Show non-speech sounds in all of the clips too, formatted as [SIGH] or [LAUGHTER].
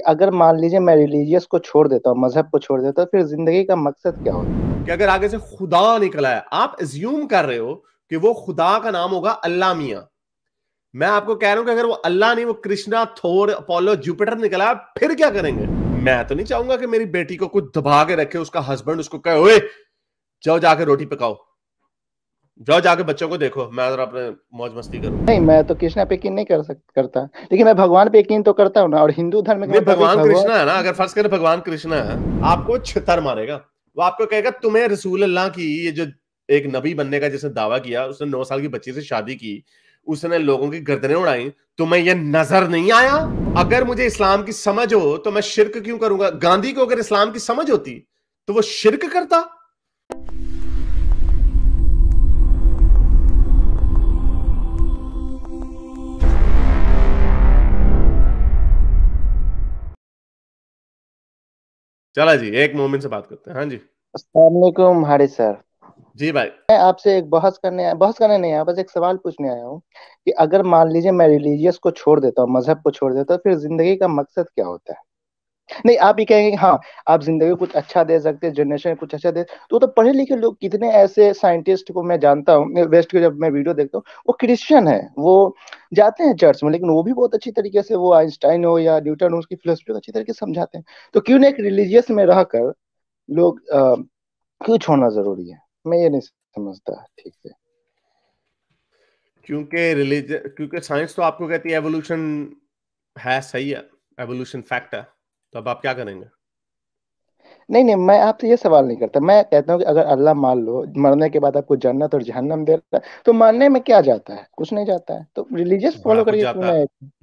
कि अगर मान लीजिए मैं रिलीजियस को छोड़ देता हूँ मजहब को छोड़ देता हूँ फिर जिंदगी का मकसद क्या होता है कि अगर आगे से खुदा निकला है आप एज्यूम कर रहे हो कि वो खुदा का नाम होगा अल्लाह मियाँ मैं आपको कह रहा हूँ कि अगर वो अल्लाह नहीं वो कृष्णा थोर अपोलो जुपिटर निकला फिर क्या करेंगे मैं तो नहीं चाहूंगा कि मेरी बेटी को कुछ दबा के रखे उसका हस्बैंड उसको कहे ओए जाओ जाके रोटी पकाओ जाओ जाके बच्चों को देखो मैं जरा अपने मौज मस्ती करूँ नहीं मैं तो कृष्णा पे यकीन नहीं कर सक, करता लेकिन मैं भगवान पे यकीन तो करता हूँ ना और हिंदू धर्म में भगवान कृष्णा है ना अगर फर्ज करें भगवान कृष्णा है आपको छतर मारेगा वो आपको कहेगा तुम्हें रसूल अल्लाह की ये जो एक नबी बनने का जिसने दावा किया उसने नौ साल की बच्ची से शादी की उसने लोगों की गर्दनें उड़ाई तुम्हें ये नजर नहीं आया अगर मुझे इस्लाम की समझ हो तो मैं शिरक क्यों करूंगा गांधी को अगर इस्लाम की समझ होती तो वो शिरक करता चला जी एक मोमिन से बात करते हैं हाँ जी असलाकुम हारी सर जी भाई मैं आपसे एक बहस करने बहस करने नहीं आया बस एक सवाल पूछने आया हूँ कि अगर मान लीजिए मैं रिलीजियस को छोड़ देता हूँ मजहब को छोड़ देता हूँ फिर जिंदगी का मकसद क्या होता है नहीं आप ये कहेंगे हाँ आप जिंदगी कुछ अच्छा दे सकते हैं जनरेशन कुछ अच्छा दे तो तो पढ़े लिखे लोग कितने ऐसे साइंटिस्ट को मैं जानता हूँ वेस्ट के जब मैं वीडियो देखता हूँ वो क्रिश्चियन है वो जाते हैं चर्च में लेकिन वो भी बहुत अच्छी तरीके से वो आइंस्टाइन हो या न्यूटन हो उसकी फिलोसफी को अच्छी तरीके से समझाते हैं तो क्यों ना एक रिलीजियस में रह कर लोग क्यों छोड़ना जरूरी है मैं ये नहीं समझता ठीक से क्योंकि रिलीज क्योंकि साइंस तो आपको कहती है एवोल्यूशन है सही है एवोल्यूशन फैक्ट है तो अब आप क्या करेंगे नहीं नहीं मैं आपसे ये सवाल नहीं करता मैं कहता हूँ कि अगर अल्लाह मान लो मरने के बाद आपको जन्नत और जहन्नम दे रहा है तो मानने में क्या जाता है कुछ नहीं जाता है तो रिलीजियस फॉलो करिए तो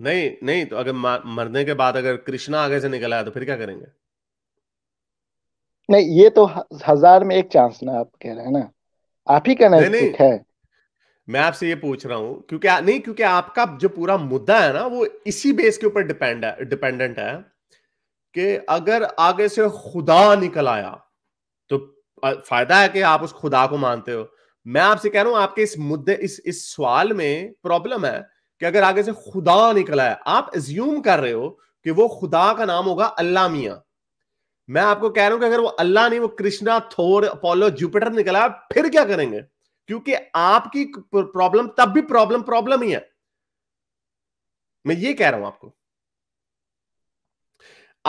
नहीं नहीं तो अगर मरने के बाद अगर कृष्णा आगे से निकला है तो फिर क्या करेंगे नहीं ये तो हजार में एक चांस ना आप कह रहे हैं ना आप ही कहना है मैं आपसे ये पूछ रहा हूँ क्योंकि नहीं क्योंकि आपका जो पूरा मुद्दा है ना वो इसी बेस के ऊपर डिपेंड है डिपेंडेंट है कि अगर आगे से खुदा निकल आया तो फायदा है कि आप उस खुदा को मानते हो मैं आपसे कह रहा हूं आपके इस मुद्दे इस इस सवाल में प्रॉब्लम है कि अगर आगे से खुदा निकल आया आप एज्यूम कर रहे हो कि वो खुदा का नाम होगा अल्लाह मियाँ मैं आपको कह रहा हूं कि अगर वो अल्लाह नहीं वो कृष्णा थोर अपोलो जुपिटर निकला फिर क्या करेंगे क्योंकि आपकी प्रॉब्लम तब भी प्रॉब्लम प्रॉब्लम ही है मैं ये कह रहा हूं आपको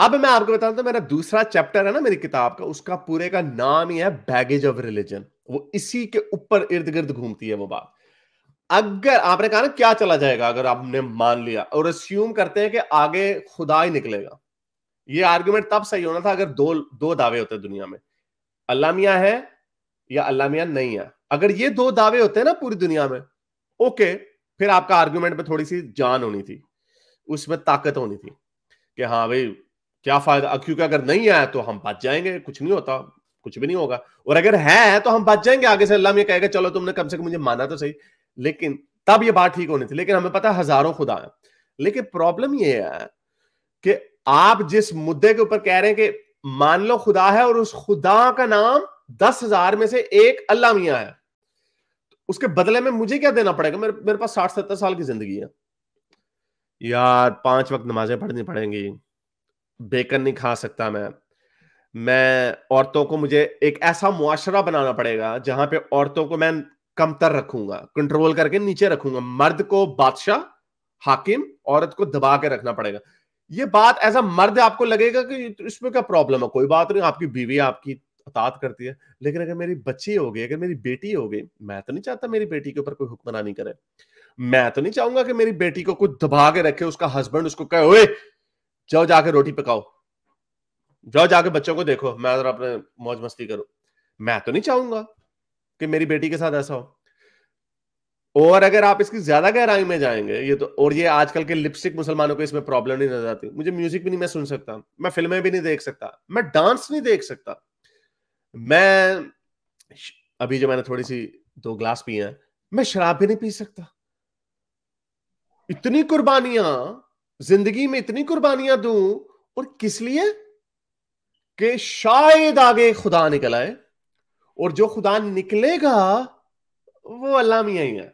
अब मैं आपको बताता हूं तो मेरा दूसरा चैप्टर है ना मेरी किताब का उसका पूरे का नाम ही है बैगेज ऑफ रिलीजन वो इसी के ऊपर इर्द गिर्द घूमती है वो बात अगर आपने कहा ना क्या चला जाएगा अगर आपने मान लिया और अस्यूम करते हैं कि आगे खुदा ही निकलेगा ये आर्ग्यूमेंट तब सही होना था अगर दो दो दावे होते दुनिया में अल्लामिया है या अलामिया नहीं है अगर ये दो दावे होते हैं ना पूरी दुनिया में ओके फिर आपका आर्ग्यूमेंट में थोड़ी सी जान होनी थी उसमें ताकत होनी थी कि हाँ भाई क्या फायदा क्योंकि अगर नहीं आया तो हम बच जाएंगे कुछ नहीं होता कुछ भी नहीं होगा और अगर है तो हम बच जाएंगे आगे से अल्लाह में कहेगा चलो तुमने कम से कम मुझे माना तो सही लेकिन तब ये बात ठीक होनी थी लेकिन हमें पता हजारों खुदा है लेकिन प्रॉब्लम ये है कि आप जिस मुद्दे के ऊपर कह रहे हैं कि मान लो खुदा है और उस खुदा का नाम दस हजार में से एक अल्लाह मिया है तो उसके बदले में मुझे क्या देना पड़ेगा मेरे मेरे पास साठ सत्तर साल की जिंदगी है यार पांच वक्त नमाजें पढ़नी पड़ेंगी बेकन नहीं खा सकता मैं मैं औरतों को मुझे एक ऐसा मुआशरा बनाना पड़ेगा जहां पे औरतों को मैं कमतर रखूंगा कंट्रोल करके नीचे रखूंगा मर्द को बादशाह हाकिम औरत को दबा के रखना पड़ेगा ये बात एज अ मर्द आपको लगेगा कि इसमें क्या प्रॉब्लम है कोई बात नहीं आपकी बीवी आपकी अतात करती है लेकिन अगर मेरी बच्ची हो गई अगर मेरी बेटी हो गई मैं तो नहीं चाहता मेरी बेटी के ऊपर कोई हुक्मरानी करे मैं तो नहीं चाहूंगा कि मेरी बेटी को कुछ दबा के रखे उसका हस्बैंड उसको कहे ओए जाओ जाके रोटी पकाओ जाओ जाके बच्चों को देखो मैं जरा अपने मौज मस्ती करूं मैं तो नहीं चाहूंगा कि मेरी बेटी के साथ ऐसा हो और अगर आप इसकी ज्यादा गहराई में जाएंगे ये तो और ये आजकल के लिपस्टिक मुसलमानों को इसमें प्रॉब्लम नहीं नजर आती मुझे म्यूजिक भी नहीं मैं सुन सकता मैं फिल्में भी नहीं देख सकता मैं डांस नहीं देख सकता मैं अभी जो मैंने थोड़ी सी दो ग्लास पिए हैं मैं शराब भी नहीं पी सकता इतनी कुर्बानियां जिंदगी में इतनी कुर्बानियां दूं और किस लिए कि शायद आगे खुदा निकल आए और जो खुदा निकलेगा वो अल्लाह में ही है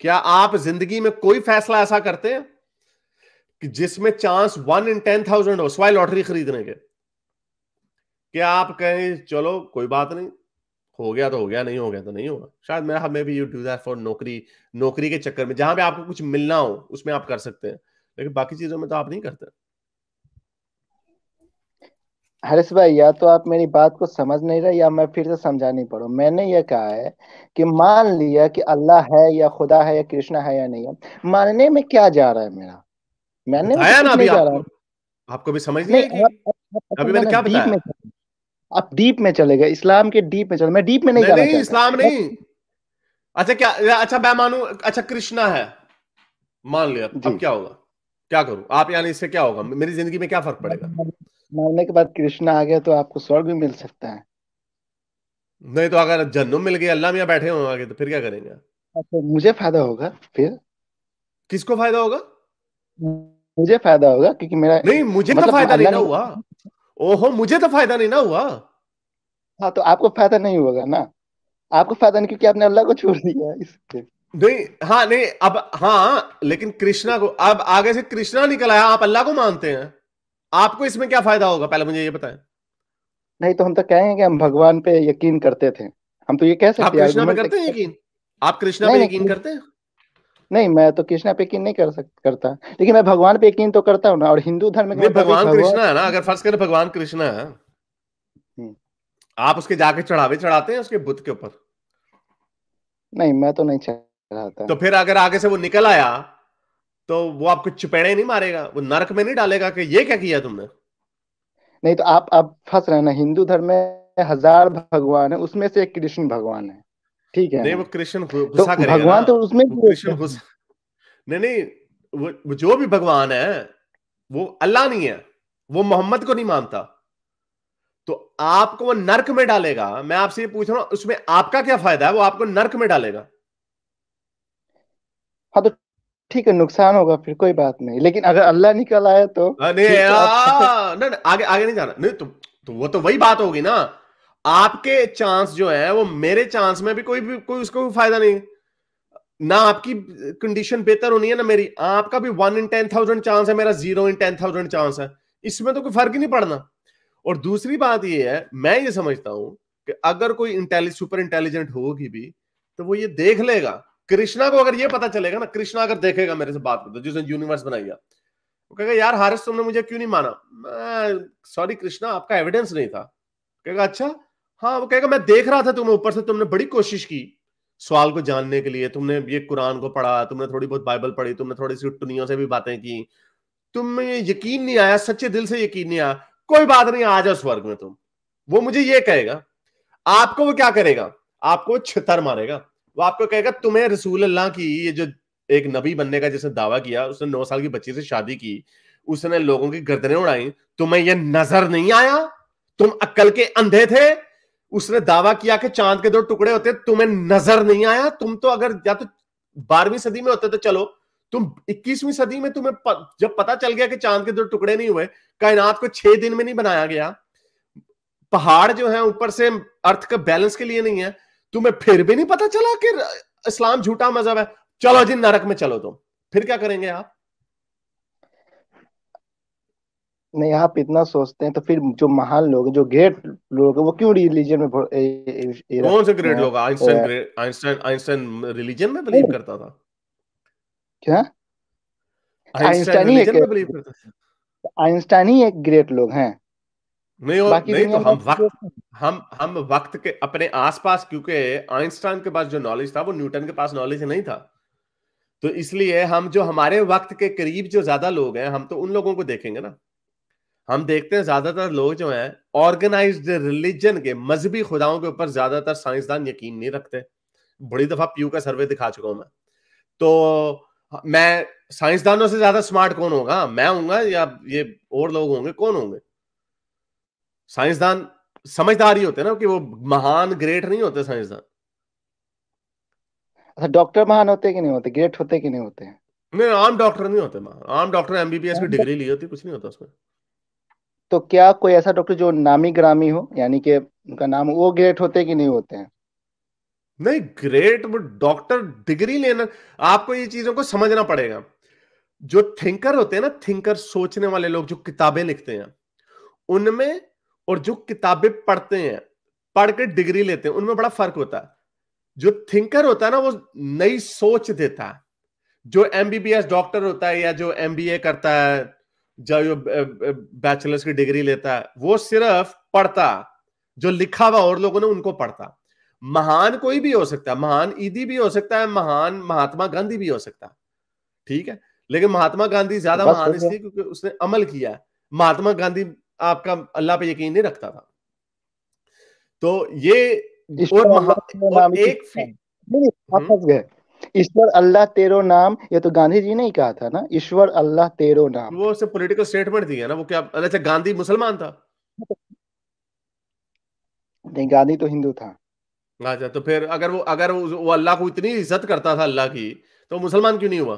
क्या आप जिंदगी में कोई फैसला ऐसा करते हैं कि जिसमें chance one in ten thousand हो स्वाई लॉटरी खरीदने के क्या आप कहें चलो कोई बात नहीं हो गया तो हो गया नहीं हो गया तो नहीं होगा शायद मैं हमें भी यू डू दैट फॉर नौकरी नौकरी के चक्कर में जहां पे आपको कुछ मिलना हो उसमें आप कर सकते हैं लेकिन बाकी चीजों में तो आप नहीं करते हरीश भाई या तो आप मेरी बात को समझ नहीं रहे या मैं फिर से समझानी पड़ो मैंने ये कहा है कि मान लिया कि अल्लाह है या खुदा है या कृष्णा है या नहीं है मानने में क्या जा रहा है मेरा मैंने ना अभी आपको, आपको भी समझ नहीं, नहीं अभी तो मैंने क्या आप डीप में चले गए इस्लाम के डीप में चले मैं डीप में नहीं, नहीं नहीं इस्लाम नहीं अच्छा क्या अच्छा मैं मानू अच्छा कृष्णा है मान लिया अब क्या होगा क्या करूं आप यानी इससे क्या होगा मेरी जिंदगी में क्या फर्क पड़ेगा मरने के बाद कृष्णा आ गया तो आपको स्वर्ग भी मिल सकता है नहीं तो अगर जन्म मिल गया अल्लाह में बैठे हो आगे तो फिर क्या करेंगे अच्छा मुझे फायदा होगा फिर किसको फायदा होगा मुझे फायदा होगा क्योंकि मेरा नहीं मुझे तो मतलब तो फायदा नहीं ना हुआ ओहो मुझे तो फायदा नहीं ना हुआ हाँ तो आपको फायदा नहीं होगा ना आपको फायदा नहीं क्योंकि आपने अल्लाह को छोड़ दिया इसके नहीं हाँ नहीं अब हाँ लेकिन कृष्णा को अब आगे से कृष्णा निकल आया आप अल्लाह को मानते हैं आपको इसमें क्या फायदा होगा पहले मुझे ये बताएं नहीं तो हम तो कहेंगे कि हम भगवान पे यकीन करते थे हम तो ये कह सकते हैं आप कृष्णा पे करते हैं यकीन आप कृष्णा पे यकीन करते हैं नहीं मैं तो कृष्णा पे यकीन नहीं कर सक, करता लेकिन मैं भगवान पे यकीन तो करता हूँ ना और हिंदू धर्म में भगवान कृष्णा है ना अगर फर्ज करें भगवान कृष्णा हम्म। आप उसके जाके चढ़ावे चढ़ाते हैं उसके बुद्ध के ऊपर नहीं मैं तो नहीं चढ़ाता तो फिर अगर आगे से वो निकल आया तो वो आपको चुपेड़े नहीं मारेगा वो नरक में नहीं डालेगा कि ये क्या किया तुमने नहीं तो आप आप फंस रहे ना हिंदू धर्म में हजार भगवान है उसमें से एक कृष्ण भगवान है ठीक है वो कृष्ण तो गुस्सा तो भगवान तो उसमें कृष्ण नहीं नहीं वो जो भी भगवान है वो अल्लाह नहीं है वो मोहम्मद को नहीं मानता तो आपको वो नरक में डालेगा मैं आपसे ये पूछ रहा हूं उसमें आपका क्या फायदा है वो आपको नरक में डालेगा हाँ तो ठीक है नुकसान होगा फिर कोई बात नहीं लेकिन अगर अल्लाह निकल आया तो [LAUGHS] नहीं तो आगे आगे नहीं जाना नहीं तो, तो वो तो वही बात होगी ना आपके चांस जो है वो मेरे चांस में भी कोई भी कोई उसको भी फायदा नहीं है ना आपकी कंडीशन बेहतर होनी है ना मेरी आपका भी one in ten thousand chance है मेरा zero in ten thousand chance है इसमें तो कोई फर्क ही नहीं पड़ना और दूसरी बात यह है मैं ये समझता हूं कि अगर कोई इंटेलिज सुपर इंटेलिजेंट होगी भी तो वो ये देख लेगा कृष्णा को अगर ये पता चलेगा ना कृष्णा अगर देखेगा मेरे से बात करता जिसने यूनिवर्स बनाया वो कहेगा यार हारिस तुमने मुझे क्यों नहीं माना सॉरी कृष्णा आपका एविडेंस नहीं था कहेगा अच्छा हाँ वो कहेगा मैं देख रहा था तुम्हें ऊपर से तुमने बड़ी कोशिश की सवाल को जानने के लिए तुमने ये कुरान को पढ़ा तुमने थोड़ी बहुत बाइबल पढ़ी तुमने थोड़ी सी टुनियों से भी बातें की तुम्हें यकीन नहीं आया सच्चे दिल से यकीन नहीं आया कोई बात नहीं आ जाओ स्वर्ग में तुम वो मुझे ये कहेगा आपको वो क्या करेगा आपको छितर मारेगा वो आपको कहेगा तुम्हें रसूल अल्लाह की ये जो एक नबी बनने का जिसने दावा किया उसने नौ साल की बच्ची से शादी की उसने लोगों की गर्दनें उड़ाई तुम्हें यह नजर नहीं आया तुम अक्ल के अंधे थे उसने दावा किया कि चांद के दो टुकड़े होते तुम्हें नजर नहीं आया तुम तो अगर या तो बारहवीं सदी में होते तो चलो तुम इक्कीसवीं सदी में तुम्हें प, जब पता चल गया कि चांद के दो टुकड़े नहीं हुए कायनात को छह दिन में नहीं बनाया गया पहाड़ जो है ऊपर से अर्थ का बैलेंस के लिए नहीं है तुम्हें फिर भी नहीं पता चला कि इस्लाम झूठा मजहब है चलो जी नरक में चलो तुम फिर क्या करेंगे आप नहीं आप इतना सोचते हैं तो फिर जो महान लोग जो ग्रेट लोग वो क्यों रिलीजन में कौन से ग्रेट लोग आइंस्टाइन आइंस्टाइन आइंस्टाइन रिलीजन में बिलीव करता था क्या आइंस्टाइन ही एक आइंस्टाइन ही एक ग्रेट लोग हैं नहीं और नहीं तो हम वक्त हम हम वक्त के अपने आसपास क्योंकि आइंस्टाइन के पास जो नॉलेज था वो न्यूटन के पास नॉलेज नहीं था तो इसलिए हम जो हमारे वक्त के करीब जो ज्यादा लोग हैं हम तो उन लोगों को देखेंगे ना हम देखते हैं ज्यादातर लोग जो हैं ऑर्गेनाइज्ड रिलीजन के मजहबी खुदाओं के ऊपर ज्यादातर साइंसदान यकीन नहीं रखते बड़ी दफा पीयू का सर्वे दिखा चुका हूं मैं तो मैं साइंसदानों से ज्यादा स्मार्ट कौन होगा मैं हूंगा या ये और लोग होंगे कौन होंगे साइंसदान समझदार ही होते ना कि वो महान ग्रेट नहीं होते साइंसदान डॉक्टर अच्छा, महान होते कि नहीं होते ग्रेट होते कि नहीं होते नहीं आम डॉक्टर नहीं होते आम डॉक्टर एमबीबीएस की डिग्री ली होती कुछ नहीं होता उसमें तो क्या कोई ऐसा डॉक्टर जो नामी ग्रामी हो यानी कि उनका नाम वो ग्रेट होते कि नहीं होते हैं नहीं ग्रेट वो डॉक्टर डिग्री लेना आपको ये चीजों को समझना पड़ेगा जो थिंकर होते हैं ना थिंकर सोचने वाले लोग जो किताबें लिखते हैं उनमें और जो किताबें पढ़ते हैं पढ़ के डिग्री लेते हैं उनमें बड़ा फर्क होता है जो थिंकर होता है ना वो नई सोच देता है जो एमबीबीएस डॉक्टर होता है या जो एमबीए करता है जब जो बैचलर्स की डिग्री लेता है वो सिर्फ पढ़ता जो लिखा हुआ और लोगों ने उनको पढ़ता महान कोई भी हो सकता है महान ईदी भी हो सकता है महान महात्मा गांधी भी हो सकता है ठीक है लेकिन महात्मा गांधी ज्यादा महान इसलिए क्योंकि उसने अमल किया महात्मा गांधी आपका अल्लाह पे यकीन नहीं रखता था तो ये और, महा, और एक नहीं, ईश्वर अल्लाह तेरो नाम ये तो गांधी जी ने ही कहा था ना ईश्वर अल्लाह तेरो नाम वो उसने पॉलिटिकल स्टेटमेंट दिया ना वो क्या अच्छा गांधी मुसलमान था नहीं गांधी तो हिंदू था अच्छा तो फिर अगर वो अगर वो, वो अल्लाह को इतनी इज्जत करता था अल्लाह की तो मुसलमान क्यों नहीं हुआ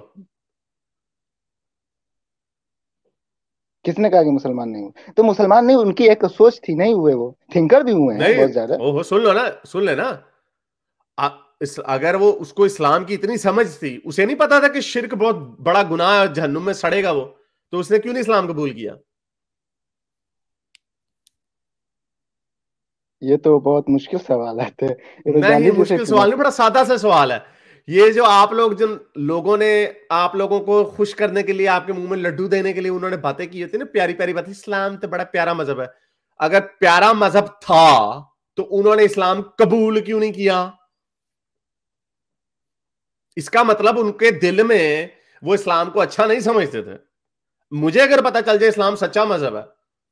किसने कहा कि मुसलमान नहीं हुए तो मुसलमान नहीं उनकी एक सोच थी नहीं हुए वो थिंकर भी हुए हैं बहुत ज्यादा सुन लो ना सुन लेना इस, अगर वो उसको इस्लाम की इतनी समझ थी उसे नहीं पता था कि शिरक बहुत बड़ा गुनाह है जहनुम में सड़ेगा वो तो उसने क्यों नहीं इस्लाम कबूल किया ये तो बहुत मुश्किल सवाल है तो नहीं ये मुश्किल सवाल नहीं बड़ा सादा सा सवाल है ये जो आप लोग जिन लोगों ने आप लोगों को खुश करने के लिए आपके मुंह में लड्डू देने के लिए उन्होंने बातें की होती ना प्यारी प्यारी बातें इस्लाम तो बड़ा प्यारा मजहब है अगर प्यारा मजहब था तो उन्होंने इस्लाम कबूल क्यों नहीं किया इसका मतलब उनके दिल में वो इस्लाम को अच्छा नहीं समझते थे मुझे अगर पता चल जाए इस्लाम सच्चा मजहब है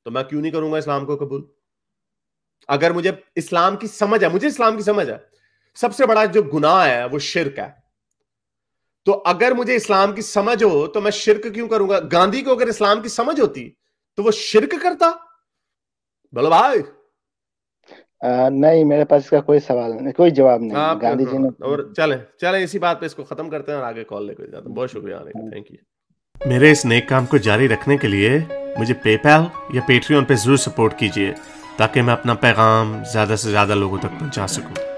तो मैं क्यों नहीं करूंगा इस्लाम को कबूल अगर मुझे इस्लाम की समझ है मुझे इस्लाम की समझ है सबसे बड़ा जो गुनाह है वो शिरक है तो अगर मुझे इस्लाम की समझ हो तो मैं शिरक क्यों करूंगा गांधी को अगर इस्लाम की समझ होती तो वो शिरक करता बोलो भाई आ, नहीं मेरे पास इसका कोई सवाल नहीं कोई जवाब नहीं आप हाँ, गांधी जी ने और चले चले इसी बात पे इसको खत्म करते हैं और आगे कॉल लेकर जाते हैं बहुत शुक्रिया थैंक यू हाँ। मेरे इस नेक काम को जारी रखने के लिए मुझे पेपैल या पेट्रियन पे जरूर सपोर्ट कीजिए ताकि मैं अपना पैगाम ज़्यादा से ज़्यादा लोगों तक पहुंचा सकूं